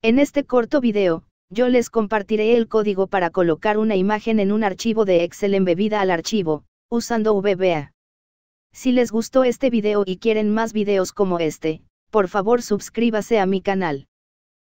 En este corto video, yo les compartiré el código para colocar una imagen en un archivo de Excel embebida al archivo, usando VBA. Si les gustó este video y quieren más videos como este, por favor suscríbase a mi canal.